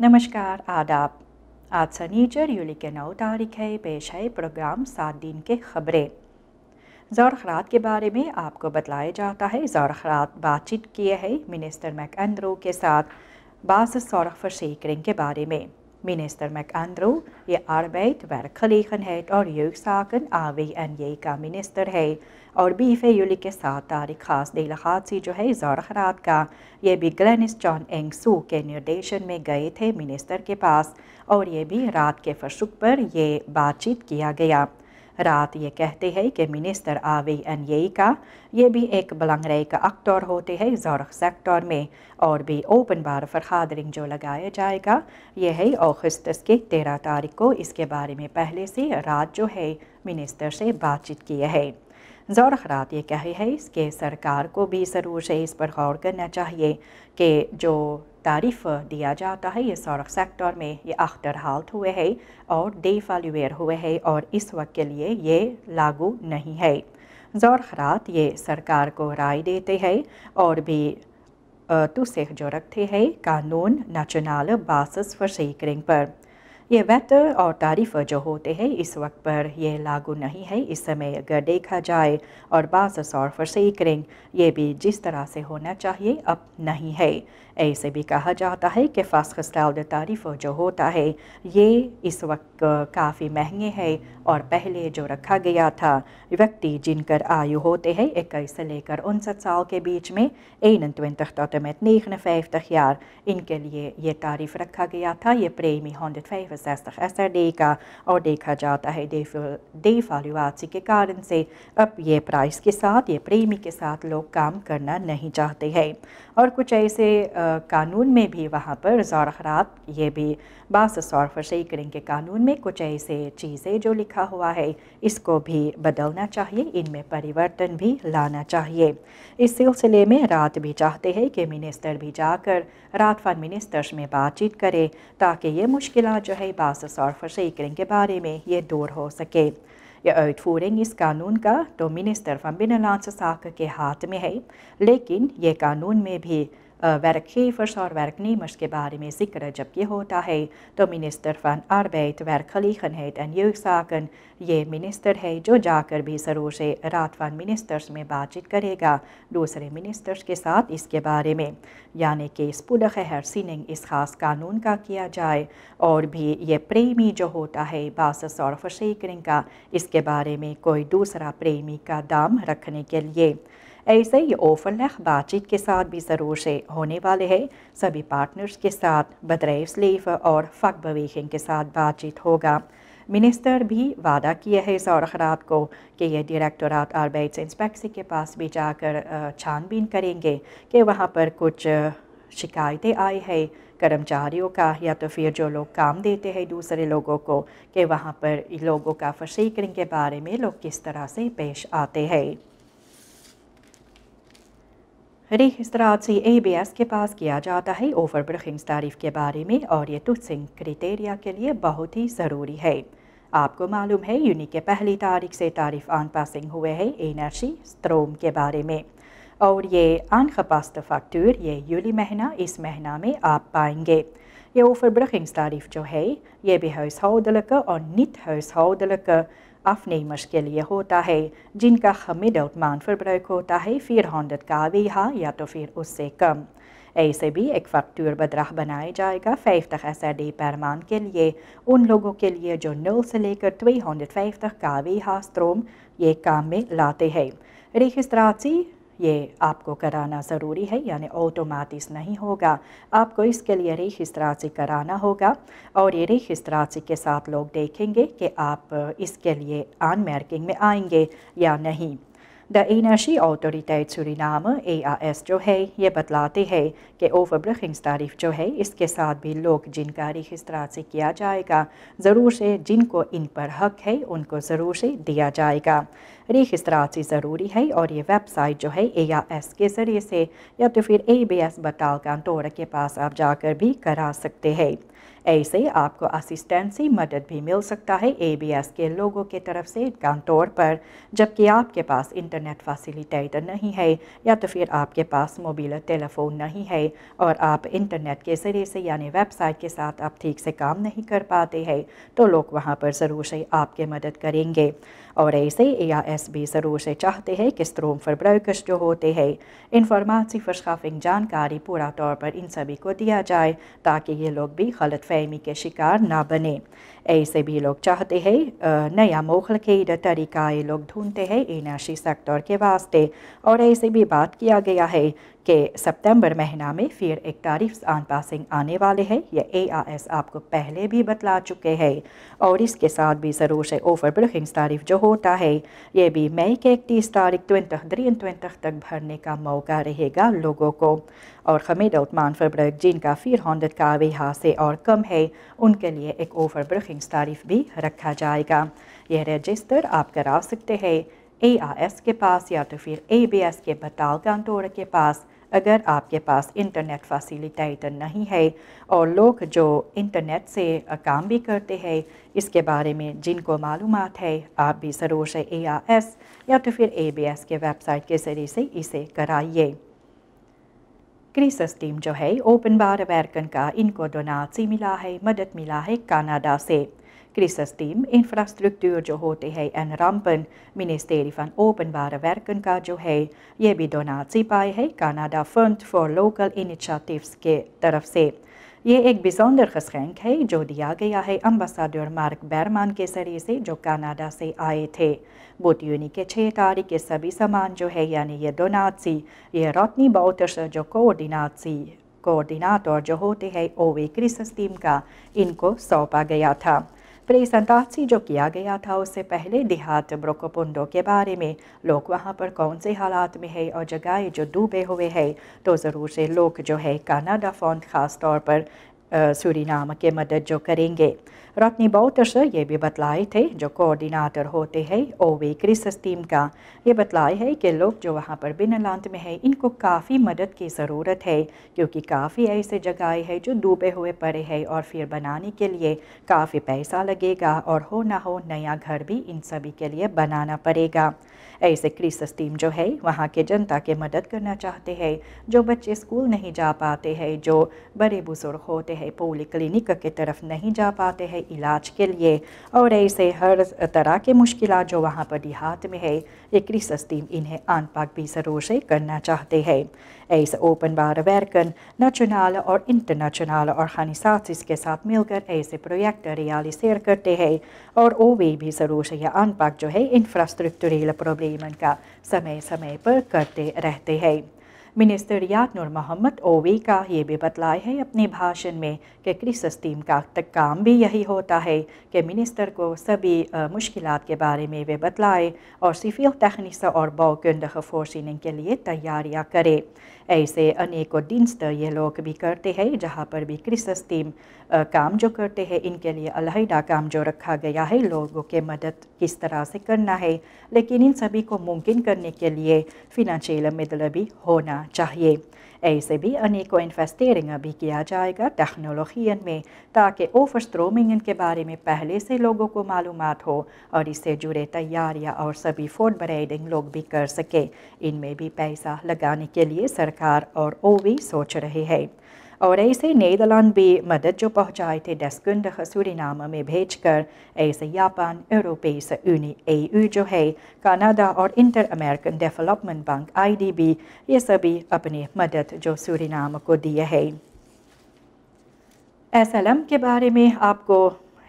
नमस्कार आदाब आज सनीचर यूली के नौ तारीख है पेश है प्रोग्राम सात दिन के खबरें ज़ौर खरात के बारे में आपको बतलाया जाता है ज़ौर खरात बातचीत किए है मिनिस्टर मैक के साथ बास सौरख फरसेकरिंग के बारे में मिनिस्टर ये खलीखन है और arbeid, साकन आवे एन का मिनिस्टर है और बीफ यूली के साथ तारीख खास दिल हादसी जो है जोर खरात का ये भी ग्लैनिस जॉन एंगसू के निर्देशन में गए थे मिनिस्टर के पास और ये भी रात के फर्शुक पर ये बातचीत किया गया रात ये कहते हैं कि मिनिस्टर आवे एन यई का ये भी एक बलंगरे का अक्टर होते हैं जोरख सेक्टर में और भी ओपन बार फरहादरिंग जो लगाया जाएगा ये है ऑगस्त के तेरह तारीख को इसके बारे में पहले से रात जो है मिनिस्टर से बातचीत किए है ज़ौर ख़रात ये कहे है इसके सरकार को भी ज़रूर से इस पर गौर करना चाहिए कि जो तारीफ दिया जाता है ये सौरख सेक्टर में ये अख्तर हालत हुए है और डेफालवेयर हुए है और इस वक्त के लिए ये लागू नहीं है ज़ौर ख़रात ये सरकार को राय देते हैं और भी तो सेख जो रखते हैं कानून नेशनल बासस फॉर सीकरिंग पर ये वेतर और तारीफ़ जो होते हैं इस वक्त पर यह लागू नहीं है इस समय अगर देखा जाए और बास और फरसीकरिंग ये भी जिस तरह से होना चाहिए अब नहीं है ऐसे भी कहा जाता है कि फास्खस्ताउद तारीफ़ जो होता है ये इस वक्त काफ़ी महंगे है और पहले जो रखा गया था व्यक्ति जिनकर आयु होते हैं इक्कीस से लेकर उनसठ साल के बीच में एन तख्त में फ़ैफ़ तखियार इनके लिए ये तारीफ़ रखा गया था ये प्रेमी हॉन्ड फ़ैफ़ 360 एसआरडी का और देखा जाता है डेफालुआसी के कारण से अब ये प्राइस के साथ ये प्रेमी के साथ लोग काम करना नहीं चाहते हैं और कुछ ऐसे कानून में भी वहाँ पर ज़ौर ये भी बास और फशेकरिंग के कानून में कुछ ऐसे चीज़ें जो लिखा हुआ है इसको भी बदलना चाहिए इनमें परिवर्तन भी लाना चाहिए इस सिलसिले में रात भी चाहते हैं कि मिनिस्टर भी जाकर रात फन मिनिस्टर्स में बातचीत करें ताकि ये मुश्किल जो है बास और फशेकरिंग के बारे में ये दूर हो सके या uitvoering इस कानून का तो मिनिस्टर फम्बिन लांस साक के हाथ में है लेकिन ये कानून में भी werkgevers और werknemers के बारे में जिक्र जब ये होता है तो minister minister van arbeid, werkgelegenheid en jeugdzaken ये मिनिस्टर है जो जाकर भी सरों से रात फन मिनिस्टर्स में बातचीत करेगा दूसरे मिनिस्टर्स के साथ इसके बारे में यानी कि इस पुलख हरसिनिंग इस खास कानून का किया जाए और भी ये प्रेमी जो होता है बासस और फशेकरिंग का इसके बारे में कोई दूसरा प्रेमी का दाम रखने के लिए ऐसे ही लख़ बातचीत के साथ भी ज़रूर से होने वाले हैं सभी पार्टनर्स के साथ बदरेव स्लीफ और बवीखिंग के साथ बातचीत होगा मिनिस्टर भी वादा किया है इस और रात को कि ये डायरेक्टोरात आर्बेट्स इंस्पेक्सी के पास भी जाकर छानबीन करेंगे कि वहाँ पर कुछ शिकायतें आई है कर्मचारियों का या तो फिर जो लोग काम देते हैं दूसरे लोगों को कि वहाँ पर लोगों का फशीकरण के बारे में लोग किस तरह से पेश आते हैं रजिस्ट्रासी ए बी एस के पास किया जाता है ओवर ब्रखिंग तारीफ के बारे में और ये टूसिंग क्रिटेरिया के लिए बहुत ही ज़रूरी है आपको मालूम है यूनिक के पहली तारीख से तारीफ आन पासिंग हुए है एनर्जी स्त्रोम के बारे में और ये आन खपास्त फैक्टूर ये यूली महीना इस महीना में आप पाएंगे ये ओवर ब्रखिंग तारीफ जो है ये भी हर्स हाउदलक और नित हर्स आफ्नै लिए होता है जिनका हमिद फिर मानफरबरक होता है फिर हॉन्डर का अवीहा या तो फिर उससे कम ऐसे भी एक फैक्टूर बदराह बनाया जाएगा फैफ तक ऐसा डे पैरमान के लिए उन लोगों के लिए जो नौ से लेकर ट्वी हॉन्ड्रेड फाइव तक आवेहा स्त्रोम ये काम में लाते हैं रेखिस्त्राची ये आपको कराना ज़रूरी है यानी ऑटोमेटिस नहीं होगा आपको इसके लिए रेख कराना होगा और ये रेख के साथ लोग देखेंगे कि आप इसके लिए आन मार्किंग में आएंगे या नहीं द इनर्शी ऑटोरिटेट नाम ए आर एस जो है ये बतलाते हैं कि ओवरब्रखिंग्स तारीफ जो है इसके साथ भी लोग जिनका रिख से किया जाएगा ज़रूर से जिनको इन पर हक है उनको ज़रूर से दिया जाएगा रजिस्ट्रेशन ज़रूरी है और ये वेबसाइट जो है ए या एस के ज़रिए से या तो फिर ए बी एस बटाल के पास आप जाकर भी करा सकते हैं ऐसे आपको असिस्टेंसी मदद भी मिल सकता है एस के लोगों के तरफ से कांटोर पर जबकि आपके पास इंटरनेट फैसिलिटेटर नहीं है या तो फिर आपके पास मोबाइल टेलीफोन नहीं है और आप इंटरनेट के ज़रिए से यानी वेबसाइट के साथ आप ठीक से काम नहीं कर पाते हैं तो लोग वहाँ पर ज़रूर से आपके मदद करेंगे और ऐसे ए बी ज़रूर से चाहते हैं कि स्ट्रोम verbruikers जो होते हैं इंफॉर्मेशन जानकारी पूरा तौर पर इन सभी को दिया जाए ताकि ये लोग भी गलत फहमी के शिकार ना बने ऐसे भी लोग चाहते हैं नया मोखल के तरीका ये लोग ढूंढते हैं एनाशी सेक्टर के वास्ते और ऐसे भी बात किया गया है कि सितंबर महीना में फिर एक तारीफ आन पासिंग आने वाले है यह ए आपको पहले भी बतला चुके हैं और इसके साथ भी ज़रूर से ओवर ब्रुकिंग तारीफ जो होता है ये भी मई के इकतीस तारीख ट्वेंटी ग्रीन ट्वेंटी तक भरने का मौका रहेगा लोगों को और हमीद उत्मान फरबरग जिनका फिर हॉन्डर का यहाँ से और कम है उनके लिए एक ओवर ब्रुकिंग तारीफ भी रखा जाएगा यह रजिस्टर आप करा सकते हैं ए के पास या तो फिर ए के बताल कांटोर के पास अगर आपके पास इंटरनेट फैसिलिटेटर नहीं है और लोग जो इंटरनेट से काम भी करते हैं इसके बारे में जिनको मालूम है आप भी सरोश ए आर एस या तो फिर ए बी एस के वेबसाइट के जरिए से इसे कराइए क्रिसस टीम जो है ओपन बार अमेरिकन का इनको डोनाट से मिला है मदद मिला है कनाडा से क्रिसस्टीम इंफ्रास्ट्रक्चर जो होते हैं एंड रामपन मिनिस्टेरी फन ओपनबार वर्कन का जो है ये भी डोनासी पाए है Canada fund for local initiatives के तरफ से ये एक बिजौंदर खसैंक है जो दिया गया है अम्बासाडर मार्क बैरमान के जरिए से जो कनाडा से आए थे बोटियूनी के छः तारीख के सभी सामान जो है यानी ये डोनासी ये रोटनी बाउटर्स जो कोऑर्डिनासी कोऑर्डिनेटर जो होते हैं ओवे क्रिसस्टीम का इनको सौंपा गया था प्रेजेंटासी जो किया गया था उससे पहले देहात ब्रोकोपुंडो के बारे में लोग वहाँ पर कौन से हालात में है और जगह जो डूबे हुए हैं तो ज़रूर से लोग जो है कानाडा फॉन्ट ख़ास तौर पर सूरी के मदद जो करेंगे रत्नी बाउटर्स ये भी बतलाए थे जो कोऑर्डिनेटर होते हैं वे क्रिसस टीम का ये बतलाए है कि लोग जो वहाँ पर बिनलांत में है इनको काफ़ी मदद की ज़रूरत है क्योंकि काफ़ी ऐसे जगह है जो डूबे हुए पड़े हैं और फिर बनाने के लिए काफ़ी पैसा लगेगा और हो ना हो नया घर भी इन सभी के लिए बनाना पड़ेगा ऐसे क्रिसस टीम जो है वहाँ के जनता के मदद करना चाहते हैं जो बच्चे स्कूल नहीं जा पाते हैं जो बड़े बुजुर्ग होते हैं पोली क्लिनिक के तरफ नहीं जा पाते हैं इलाज के लिए और ऐसे हर तरह के मुश्किल जो वहाँ पर देहात में है ये टीम इन्हें आन पाक भी ज़रूर से करना चाहते हैं ऐसे ओपन बार अमेरिकन नेशनल और इंटरनेशनल और खानी साथिस के साथ मिलकर ऐसे प्रोजेक्ट रियाली शेयर करते हैं और ओ वे भी ज़रूर से यह आन पाक जो है इंफ्रास्ट्रक्चरल प्रॉब्लम का समय समय पर करते रहते हैं मिनिस्टर याकनूर मोहम्मद ओवी का ये भी बतलाए है अपने भाषण में कि क्रिसस टीम का तक काम भी यही होता है कि मिनिस्टर को सभी मुश्किल के बारे में वे बतलाए और सिफिल तखनीस और बौगंडह फोर्सिनिंग के लिए तैयारियाँ करे ऐसे अनेकों दिन ये लोग भी करते हैं जहाँ पर भी क्रिसस टीम काम जो करते हैं इनके लिए अलहदा काम जो रखा गया है लोगों के मदद किस तरह से करना है लेकिन इन सभी को मुमकिन करने के लिए फिनाशियल मदल भी होना करना चाहिए ऐसे भी अनेकों इन्वेस्टेरिंग अभी किया जाएगा टेक्नोलॉजियन में ताकि ओवर स्ट्रोमिंग के बारे में पहले से लोगों को मालूम हो और इससे जुड़े तैयारियाँ और सभी फूड ब्राइडिंग लोग भी कर सके इनमें भी पैसा लगाने के लिए सरकार और ओ सोच रहे हैं और ऐसे नीदरलैंड भी मदद जो पहुँचाए थे दसकुंड सूरीनाम में भेज कर ऐसे जापान यूरोपीय यूनी ए जो है कनाडा और inter American development bank IDB ये सभी अपनी मदद जो सूरीनाम को दिए है एस के बारे में आपको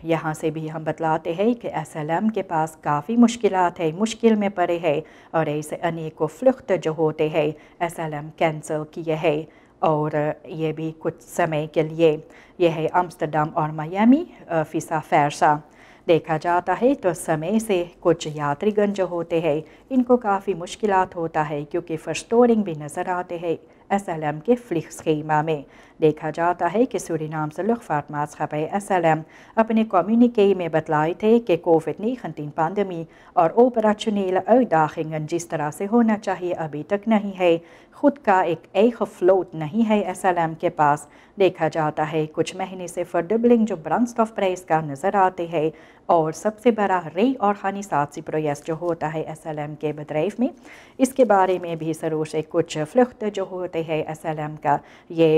यहाँ से भी हम बतलाते हैं कि एस के पास काफ़ी मुश्किल है मुश्किल में पड़े है और ऐसे अनेकों फ्लुख्त जो होते हैं एस कैंसिल किए है और ये भी कुछ समय के लिए यह है अम्स्टरडम और मायामी फ़िसा फैरसा देखा जाता है तो समय से कुछ यात्रीगण जो होते हैं इनको काफ़ी मुश्किल होता है क्योंकि फर्स्टोरिंग भी नज़र आते हैं एस एल एम के फ्लिक्स खेमा में देखा जाता है कि सूरीनाम सलुख एस खब असलम अपने कम्युनिके में बतलाए थे कि कोविड खनतीन पांडमी और ओपरा चुनील अदाखिंगन जिस तरह से होना चाहिए अभी तक नहीं है खुद का एक एक फ्लोट नहीं है एस एल एम के पास देखा जाता है कुछ महीने से डबलिंग जो ब्रांस ऑफ प्राइस का नज़र आते हैं और सबसे बड़ा रे और खानी सासी प्रोयस जो होता है एस एल एम के बदरैफ में इसके बारे में भी सरोश कुछ फ्लुख्त जो होते हैं एस एल एम का ये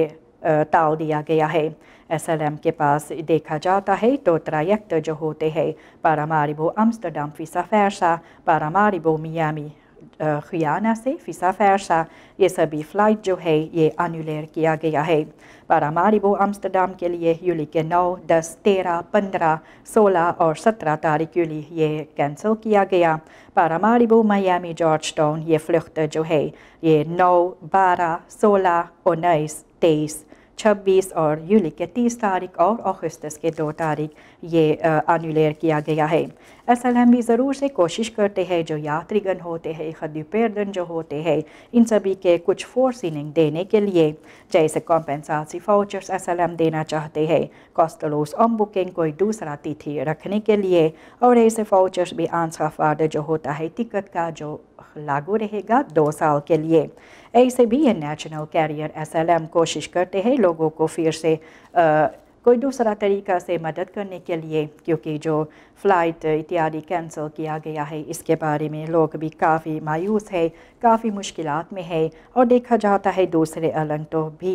ताव दिया गया है एस के पास देखा जाता है तो ट्रायक्ट जो होते हैं Paramaribo Amsterdam vice versa Paramaribo Miami Guyana से फ़िसा फैरसा ये सभी फ़्लाइट जो है ये अनुलेर किया गया है पारामारिबो अम्स्टर्डम के लिए यूली के नौ दस तेरह पंद्रह सोलह और सत्रह तारीख यूली ये कैंसिल किया गया पारामारिबो मियामी जॉर्ज टाउन ये फ्लुख्त जो है ये नौ बारह सोलह उन्नीस तेईस 26 और जुलाई के 30 तारीख और अगस्त के 2 तारीख ये आनुलेयर किया गया है असल हम भी ज़रूर से कोशिश करते हैं जो यात्रीगण होते हैं खदीपेरगन जो होते हैं इन सभी के कुछ फोर सीनिंग देने के लिए जैसे कॉम्पेंसासी फाउचर्स असल हम देना चाहते हैं कॉस्टलोस ऑम बुकिंग कोई दूसरा तिथि रखने के लिए और ऐसे फाउचर्स भी आंसर फार्ड जो होता है टिकट का जो लागू रहेगा दो साल के लिए ऐसे भी ये नेशनल कैरियर एस कोशिश करते हैं लोगों को फिर से आ, कोई दूसरा तरीका से मदद करने के लिए क्योंकि जो फ़्लाइट इत्यादि कैंसिल किया गया है इसके बारे में लोग भी काफ़ी मायूस है काफ़ी मुश्किल में है और देखा जाता है दूसरे अलग तो भी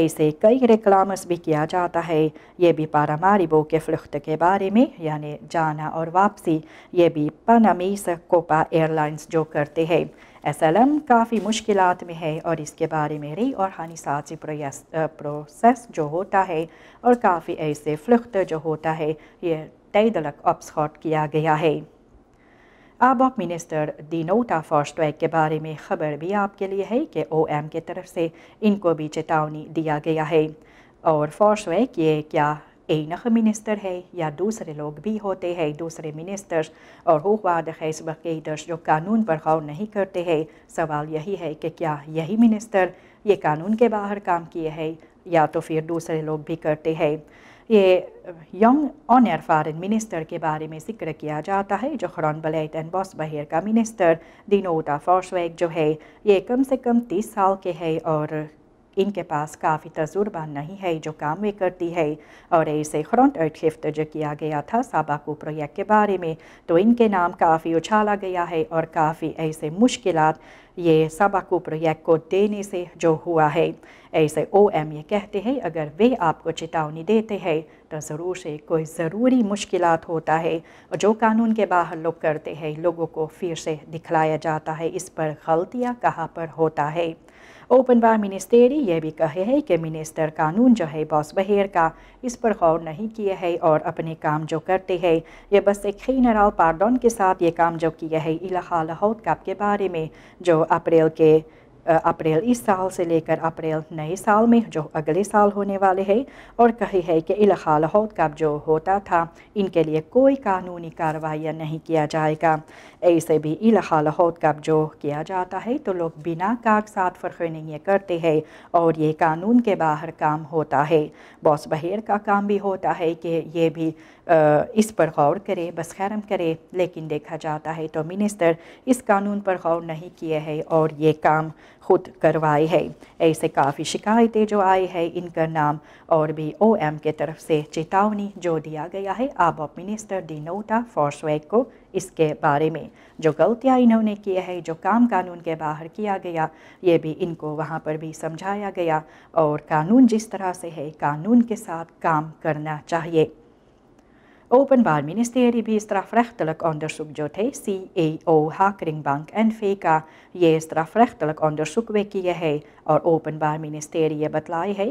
ऐसे कई रिक्लामस भी किया जाता है ये भी पारामारिबो के फ्लुख्त के बारे में यानी जाना और वापसी ये भी पनामीस कोपा एयरलाइंस जो करते हैं एस एल एम काफ़ी मुश्किल में है और इसके बारे में रही और साजी प्रोसेस जो होता है और काफ़ी ऐसे फ्लुख्त जो होता है ये तय दलक ऑप्सॉट किया गया है अब आप मिनिस्टर दिनोटा वैग के बारे में खबर भी आपके लिए है कि ओ एम के तरफ से इनको भी चेतावनी दिया गया है और वैग ये क्या enige minister है या दूसरे लोग भी होते हैं दूसरे मिनिस्टर्स और होवादगैस बकैदर्स जो कानून पर गौर नहीं करते हैं सवाल यही है कि क्या यही मिनिस्टर ये कानून के बाहर काम किए हैं या तो फिर दूसरे लोग भी करते हैं ये young on air foreign minister के बारे में जिक्र किया जाता है जो खरन बलैत एंड बॉस बहर का मिनिस्टर दिनोटा फॉर्सवैग जो है ये कम से कम तीस साल के है और इनके पास काफ़ी तजुर्बा नहीं है जो काम वे करती है और ऐसे फ्रंट एड शिफ्ट जो किया गया था साबाकू प्रोजेक्ट के बारे में तो इनके नाम काफ़ी उछाला गया है और काफ़ी ऐसे मुश्किल ये साबाकू प्रोजेक्ट को देने से जो हुआ है ऐसे ओ एम ये कहते हैं अगर वे आपको चेतावनी देते हैं तो ज़रूर से कोई ज़रूरी मुश्किल होता है जो कानून के बाहर लोग करते हैं लोगों को फिर से दिखलाया जाता है इस पर गलतियाँ कहाँ पर होता है ओपन बार मिनिस्टेरी ये भी कहे है कि मिनिस्टर कानून जो है बॉस बहेर का इस पर गौर नहीं किया है और अपने काम जो करते हैं ये बस एक खीनर और पार्डन के साथ ये काम जो किया है इलाहा लाहौद कप के बारे में जो अप्रैल के अप्रैल इस साल से लेकर अप्रैल नए साल में जो अगले साल होने वाले हैं और कही है कि इलाहालहौद का जो होता था इनके लिए कोई कानूनी कार्रवाई नहीं किया जाएगा ऐसे भी लहौद का जो किया जाता है तो लोग बिना कागजात फरखनीय करते हैं और ये कानून के बाहर काम होता है बॉस बहेर का काम भी होता है कि ये भी इस पर गौर करे बस खैरम करे लेकिन देखा जाता है तो मिनिस्टर इस कानून पर गौर नहीं किए है और ये काम खुद करवाए है ऐसे काफ़ी शिकायतें जो आई है इनका नाम और भी ओ एम के तरफ से चेतावनी जो दिया गया है आप ऑफ मिनिस्टर फॉर फॉर्सवैक को इसके बारे में जो गलतियाँ इन्होंने किए है जो काम कानून के बाहर किया गया ये भी इनको वहाँ पर भी समझाया गया और कानून जिस तरह से है कानून के साथ काम करना चाहिए Openbaar Ministerie bij strafrechtelijk onderzoek Jothe, CEO Hakringbank en VK. ये strafrechtelijk onderzoek वे किए हैं और ओपनबार मिनिस्ट्री ये बतलाए है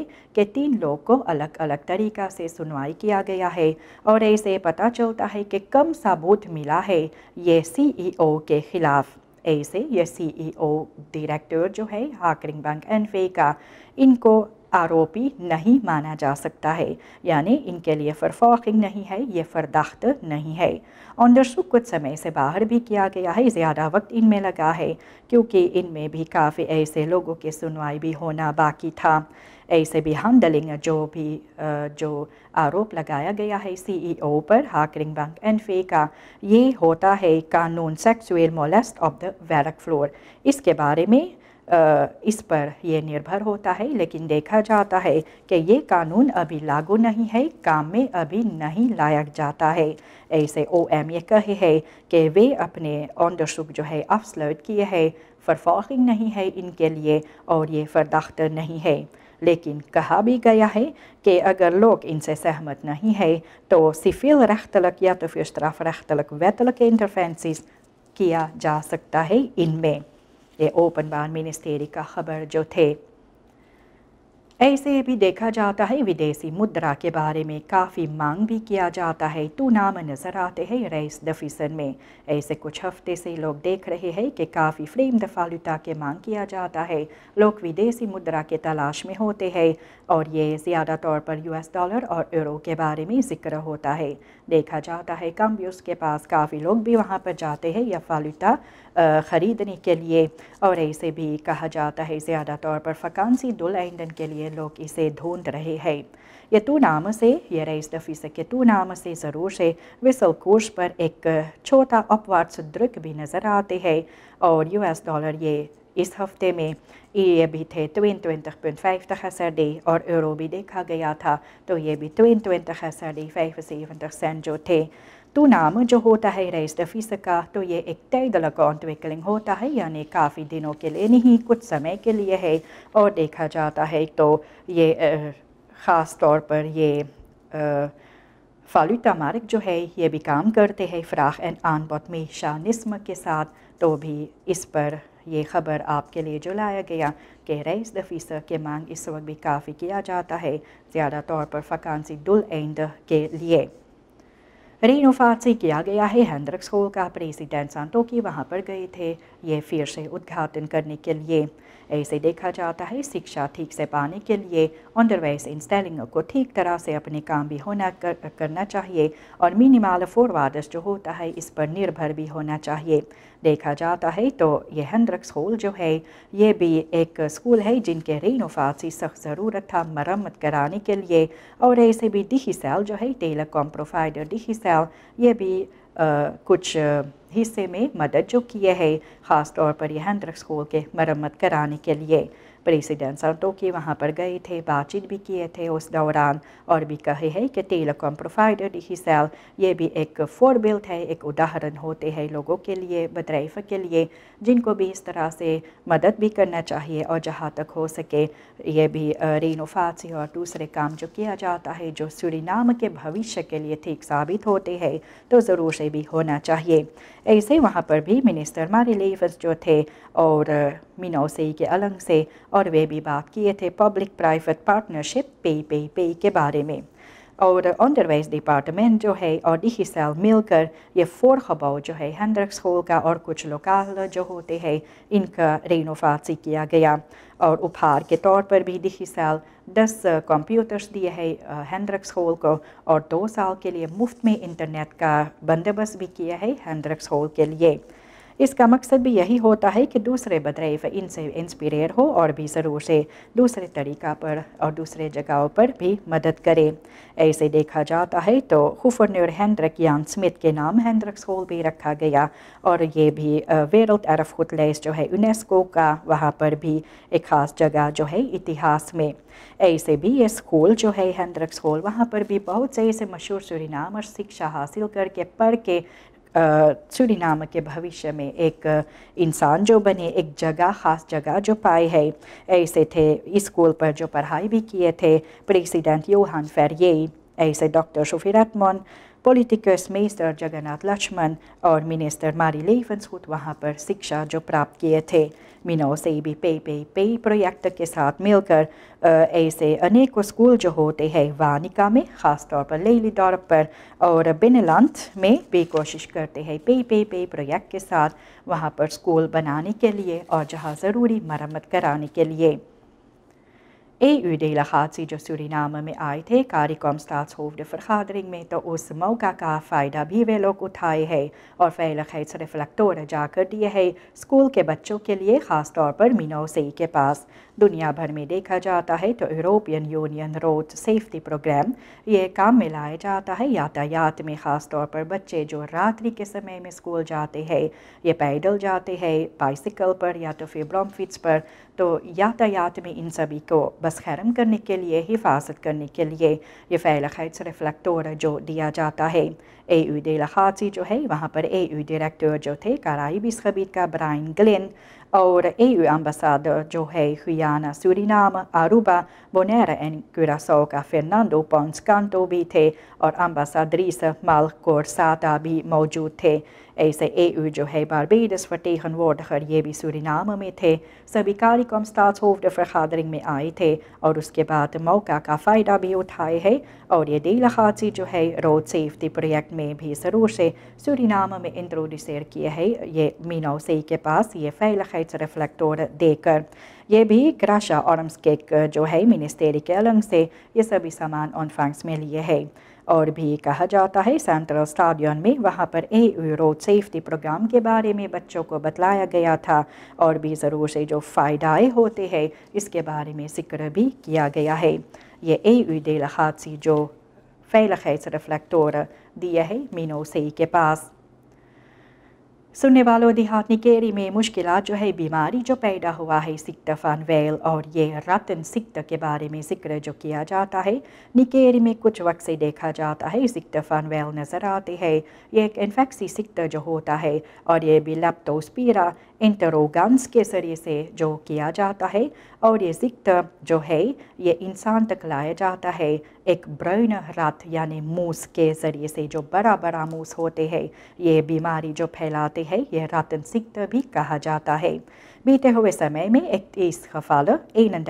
loko alak alak tarika se sunwaai kia से hij, किया गया है और ऐसे पता चलता है कि कम सबूत मिला है ये ऐसे ये सीईओ डायरेक्टर e जो है हाकरिंग बैंक एनफे का इनको आरोपी नहीं माना जा सकता है यानी इनके लिए फरफाकिंग नहीं है ये फरदाख्त नहीं है अंदरसुख कुछ समय से बाहर भी किया गया है ज़्यादा वक्त इनमें लगा है क्योंकि इनमें भी काफ़ी ऐसे लोगों की सुनवाई भी होना बाकी था ऐसे भी हैंडलिंग जो भी जो आरोप लगाया गया है सीईओ e पर हाकरिंग बैंक एंड फे का ये होता है कानून sexual molest of the work floor इसके बारे में इस पर यह निर्भर होता है लेकिन देखा जाता है कि ये कानून अभी लागू नहीं है काम में अभी नहीं लाया जाता है ऐसे ओ एम ये कहे है कि वे अपने ऑनडरसुक जो है अफसलर्ट किए है फरफॉकिंग नहीं है इनके लिए और ये फरदाख्तर नहीं है लेकिन कहा भी गया है कि अगर लोग इनसे सहमत नहीं है तो सिफिल तलक या तो फिर strafrechtelijk तलक इंटरफेंसिस किया जा सकता है इनमें ये ओपन बार मिनिस्टेरी का खबर जो थे ऐसे भी देखा जाता है विदेशी मुद्रा के बारे में काफ़ी मांग भी किया जाता है तो नाम नज़र आते हैं रईस दफीसन में ऐसे कुछ हफ्ते से लोग देख रहे हैं कि काफ़ी फ्रेम दफालुता के मांग किया जाता है लोग विदेशी मुद्रा के तलाश में होते हैं और ये ज़्यादा तौर पर यूएस डॉलर और यूरो के बारे में जिक्र होता है देखा जाता है कम भी के पास काफ़ी लोग भी वहाँ पर जाते हैं या फालूटा ख़रीदने के लिए और ऐसे भी कहा जाता है ज़्यादा तौर पर फ़कानसी दुल ईंधन के लिए लोग इसे ढूंढ रहे हैं ये तू नाम से ये रईस दफीस के तू नाम से ज़रूर से विसल कोश पर एक छोटा अपवाद सुदृक भी नज़र आते हैं और यूएस डॉलर ये इस हफ्ते में ये भी थे ट्वेंट ट्वेंटी पॉइंट फाइव तक आर डे और यूरो भी देखा गया था तो ये भी twent twenty R D five seven cent जो थे तो नाम जो होता है रईस दफीस का तो ये एक तय अकाउंट विकलिंग होता है यानी काफ़ी दिनों के लिए नहीं कुछ समय के लिए है और देखा जाता है तो ये ख़ास तौर पर ये आ, फालू तमारक जो है ये भी काम करते हैं फ्राख एंड आन बदमेशा निस्म के साथ तो भी इस पर ये खबर आपके लिए जो लाया गया कि रईस दफीसर के मांग इस वक्त भी काफ़ी किया जाता है ज़्यादा तौर पर फकानसी डुल एंड के लिए रेनोफात से किया गया है हैंद्रक्स स्कूल का प्रेसिडेंट सांटो की वहाँ पर गए थे ये फिर से उद्घाटन करने के लिए ऐसे देखा जाता है शिक्षा ठीक से पाने के लिए अंडरवाइज इंस्टॉलिंग को ठीक तरह से अपने काम भी होना कर, करना चाहिए और मिनिमल फॉरवर्डस जो होता है इस पर निर्भर भी होना चाहिए देखा जाता है तो ये हंड्रक स्कूल जो है ये भी एक स्कूल है जिनके रेनोफासी सख्त ज़रूरत था मरम्मत कराने के लिए और ऐसे भी डिही सेल जो है टेलीकॉम प्रोवाइडर डिही सेल ये भी कुछ हिस्से में मदद जो किया है ख़ास तौर पर यह हंद्रक स्कूल के मरम्मत कराने के लिए प्रेसिडेंट सांटो के वहाँ पर गए थे बातचीत भी किए थे उस दौरान और भी कहे हैं कि टेलीकॉम प्रोवाइडर ही सेल ये भी एक फोरबिल्ट है एक उदाहरण होते हैं लोगों के लिए बतरफ के लिए जिनको भी इस तरह से मदद भी करना चाहिए और जहाँ तक हो सके ये भी रेनोफासी और दूसरे काम जो किया जाता है जो सूरी के भविष्य के लिए ठीक साबित होते हैं तो ज़रूर से भी होना चाहिए ऐसे वहाँ पर भी मिनिस्टर लेवस जो थे और मिनोसई के अलंग से और वे भी बात किए थे पब्लिक प्राइवेट पार्टनरशिप पे पे पे के बारे में और अंडरवेज डिपार्टमेंट जो है और डी साल मिलकर ये फोर खबाओ जो है हैंडर स्कूल का और कुछ लोकाल जो होते हैं इनका रेनोफासी किया गया और उपहार के तौर पर भी डी साल दस कंप्यूटर्स दिए हैं हैंड्रक्स हॉल को और दो साल के लिए मुफ्त में इंटरनेट का बंदोबस्त भी किया है हैंड्रक्स हॉल के लिए इसका मकसद भी यही होता है कि दूसरे बदरेफ इनसे इंस्पिरेट हो और भी ज़रूर से दूसरे तरीक़ा पर और दूसरे जगहों पर भी मदद करें ऐसे देखा जाता है तो खुफरनर हैंड्रक यान स्मिथ के नाम हैंड्रक स्कूल भी रखा गया और ये भी वेरल्ड अरफ हुतलेस जो है यूनेस्को का वहाँ पर भी एक ख़ास जगह जो है इतिहास में ऐसे भी ये स्कूल जो है हैंड्रक स्कूल वहाँ पर भी बहुत से ऐसे मशहूर सुरीनाम और शिक्षा हासिल करके पढ़ के सूरीनाम के भविष्य में एक इंसान जो बने एक जगह ख़ास जगह जो पाए है ऐसे थे स्कूल पर जो पढ़ाई भी किए थे प्रेसिडेंट योहान फेरिये ऐसे डॉक्टर शफीरतमन पॉलिटिकर्स मिनिस्टर जगन्नाथ लक्ष्मण और मिनिस्टर मारी लेवनसूत वहां पर शिक्षा जो प्राप्त किए थे मिनो से भी पे पे पे प्रोजेक्ट के साथ मिलकर ऐसे अनेकों स्कूल जो होते हैं वानिका में ख़ास तौर पर लेली डॉरप पर और बिनलांत में भी कोशिश करते हैं पे पे पे प्रोजेक्ट के साथ वहाँ पर स्कूल बनाने के लिए और जहाँ ज़रूरी मरम्मत कराने के लिए EU-delegatie जो सूरीनाम में आए थे कार्यक्रम स्टाट्सहोफ्ड vergadering में तो उस मौका का फ़ायदा भी वे लोग उठाए हैं और फैलखैसरफ्लक्टोर जाकर दिए है स्कूल के बच्चों के लिए ख़ास तौर पर मिनोसई के पास दुनिया भर में देखा जाता है तो European Union road safety programme ये काम में लाया जाता है यातायात में ख़ास तौर पर बच्चे जो रात्रि के समय में स्कूल जाते हैं ये पैदल जाते हैं बाइसिकल पर या तो फिर ब्रॉमफिट्स पर तो यातायात में इन सभी को बस खरम करने के लिए हिफाजत करने के लिए ये फ़ैल खैस रिफ्लेक्टोर जो दिया जाता है ए यू डे लखाजी जो है वहाँ पर ए यू डायरेक्टर जो थे बिस खबीर का ब्राइन ग्लिन और ए यू एम्बसाडर जो है हुयाना सूरीनाम आरूबा बोनेरा एंड क्यूरासो का फर्नान्डो पॉन्सकान्टो भी थे और एम्बासाडरीस माल साता भी मौजूद थे ऐसे यू जो है बारबेडस फतेहन हर ये भी सूरीनाम में थे सभी कारिकॉम स्टार्स होफ डफरखादरिंग में आए थे और उसके बाद मौका का फ़ायदा भी उठाए है और ये डीला हादसी जो है रोड सेफ्टी प्रोजेक्ट में भी ज़रूर से सूरीनाम में इंट्रोड्यूसर किया है ये मीनोसई के पास ये फैलखैच रिफ्लेक्टोर देकर ये भी क्राशा और जो है मिनिस्टेरी के अलंग से ये सभी सामान ऑन ऑनफांग्स में लिए है और भी कहा जाता है सेंट्रल स्टेडियम में वहाँ पर ए रोड सेफ्टी प्रोग्राम के बारे में बच्चों को बतलाया गया था और भी ज़रूर से जो फ़ायदाएँ होते हैं इसके बारे में जिक्र भी किया गया है ये ए डेल हादसी जो फैल खैस रिफ्लेक्टोर दिया है मीनोसे के पास सुनने वालों देहात निकेरी में मुश्किल जो है बीमारी जो पैदा हुआ है फन वेल और ये रतन सिक्त के बारे में जिक्र जो किया जाता है निकेरी में कुछ वक्त से देखा जाता है फन वेल नज़र आते हैं ये एक इन्फेक्सी सिक्त जो होता है और ये भी लेप्टोस्पीरा इंटरोगांस के ज़रिए से जो किया जाता है और ये सिक्त जो है ये इंसान तक लाया जाता है एक ब्रैन रथ यानी मूस के ज़रिए से जो बड़ा बड़ा मूस होते हैं ये बीमारी जो फैलाते हैं यह रतन सिक्त भी कहा जाता है बीते हुए समय में इकतीस खफाल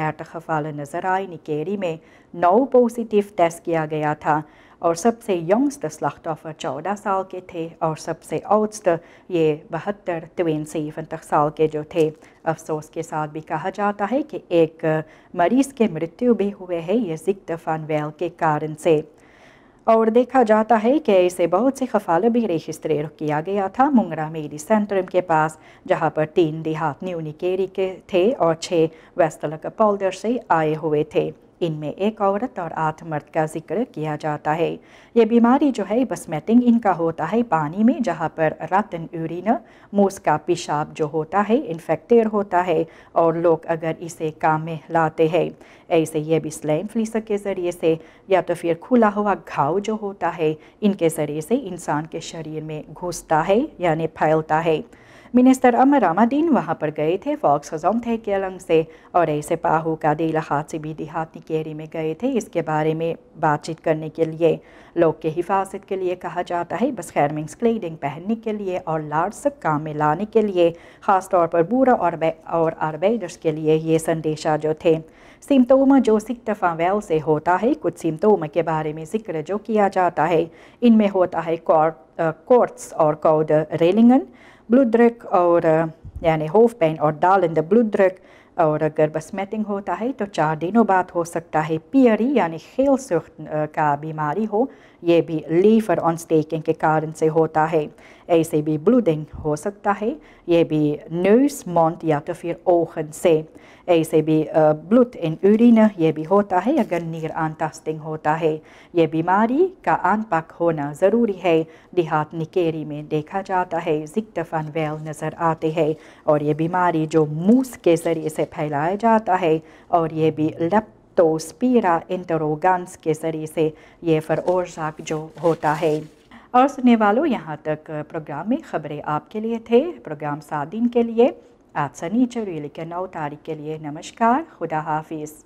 डेट खफाल आए निकेरी में नौ पॉजिटिव टेस्ट किया गया था और सबसे यंगस्ट लाख्टॉफर चौदह साल के थे और सबसे औस्त ये बहत्तर ट्वेन सेवन तक साल के जो थे अफसोस के साथ भी कहा जाता है कि एक मरीज़ के मृत्यु भी हुए है ये जिक्ट फानवेल के कारण से और देखा जाता है कि इसे बहुत से खफाल भी रजिस्ट्रेर किया गया था मुंगरा मेरी सेंट्रम के पास जहाँ पर तीन देहात न्यूनिकेरी के थे और छः वेस्टलक पोल्डर से आए हुए थे इनमें एक औरत और आठ मर्द का जिक्र किया जाता है ये बीमारी जो है बस मैटिंग इनका होता है पानी में जहाँ पर रतन यूरिन मूस का पेशाब जो होता है इन्फेक्टेड होता है और लोग अगर इसे काम में लाते हैं ऐसे ये भी स्लैम फ्लीसर के ज़रिए से या तो फिर खुला हुआ घाव जो होता है इनके ज़रिए से इंसान के शरीर में घुसता है यानी फैलता है मिनिस्टर अमर रामादीन वहाँ पर गए थे फॉक्स हजोम थे केलंग से और ऐसे पाहू का डेला हादसे भी देहाती केरी में गए थे इसके बारे में बातचीत करने के लिए लोग के हिफाजत के लिए कहा जाता है बस खैर मिंग्स क्लीडिंग पहनने के लिए और लार्स काम में लाने के लिए ख़ास तौर पर बूरा और और आरबेडर्स के लिए ये संदेशा जो थे सिमतोम जो सिख दफ़ा से होता है कुछ सिमतोम के बारे में जिक्र जो किया जाता है इनमें होता है कोर्ट्स और कौड रेलिंगन bloeddruk और यानी होफ पेन और ब्लू bloeddruk और अगर बसमेटिंग होता है तो चार दिनों बाद हो सकता है पियरी यानी खेल सुख का बीमारी हो ये भी लीवर ऑन स्टेकिंग के कारण से होता है ऐसे भी ब्लूडिंग हो सकता है ये भी नोज मॉन्ट या तो फिर ओहन से ऐसे भी ब्लूट इन यूरिन ये भी होता है अगर नीर आंतास्टिंग होता है ये बीमारी का आनपाक होना ज़रूरी है देहात निकेरी में देखा जाता है जिक्तफन वेल नज़र आते हैं और ये बीमारी जो मूस के ज़रिए से फैलाया जाता है और ये भी लप तो स्पीरा इंटरोगान्स के ज़रिए से ये फरोशाक जो होता है और सुनने वालों यहाँ तक प्रोग्राम में ख़बरें आपके लिए थे प्रोग्राम सात दिन के लिए आप सनीचर के नौ तारीख के लिए नमस्कार खुदा हाफिज़